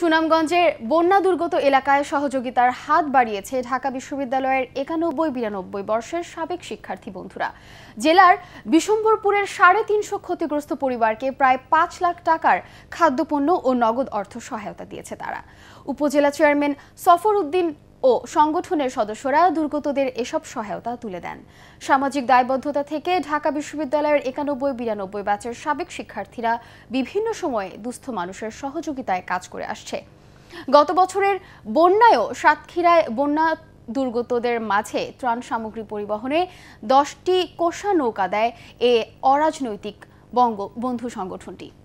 সুনামগঞ্জের বন্যা দুর্গত এলাকায় সহযোগিতার হাত বাড়িয়েছে ঢাকা বিশ্ববিদ্যালয়ের একানব্বই বিরানব্বই বর্ষের সাবেক শিক্ষার্থী বন্ধুরা জেলার বিশম্বরপুরের সাড়ে তিনশো ক্ষতিগ্রস্ত পরিবারকে প্রায় পাঁচ লাখ টাকার খাদ্যপণ্য ও নগদ অর্থ সহায়তা দিয়েছে তারা উপজেলা চেয়ারম্যান সফর উদ্দিন ও সংগঠনের সদস্যরা দুর্গতদের এসব সহায়তা তুলে দেন সামাজিক দায়বদ্ধতা থেকে ঢাকা বিশ্ববিদ্যালয়ের একানব্বই বিরানব্বই ব্যাচের সাবেক শিক্ষার্থীরা বিভিন্ন সময়ে দুস্থ মানুষের সহযোগিতায় কাজ করে আসছে গত বছরের বন্যায়ও সাতক্ষীরায় বন্যা দুর্গতদের মাঝে ত্রাণ সামগ্রী পরিবহনে দশটি কোষা নৌকা দেয় এ অরাজনৈতিক বঙ্গ বন্ধু সংগঠনটি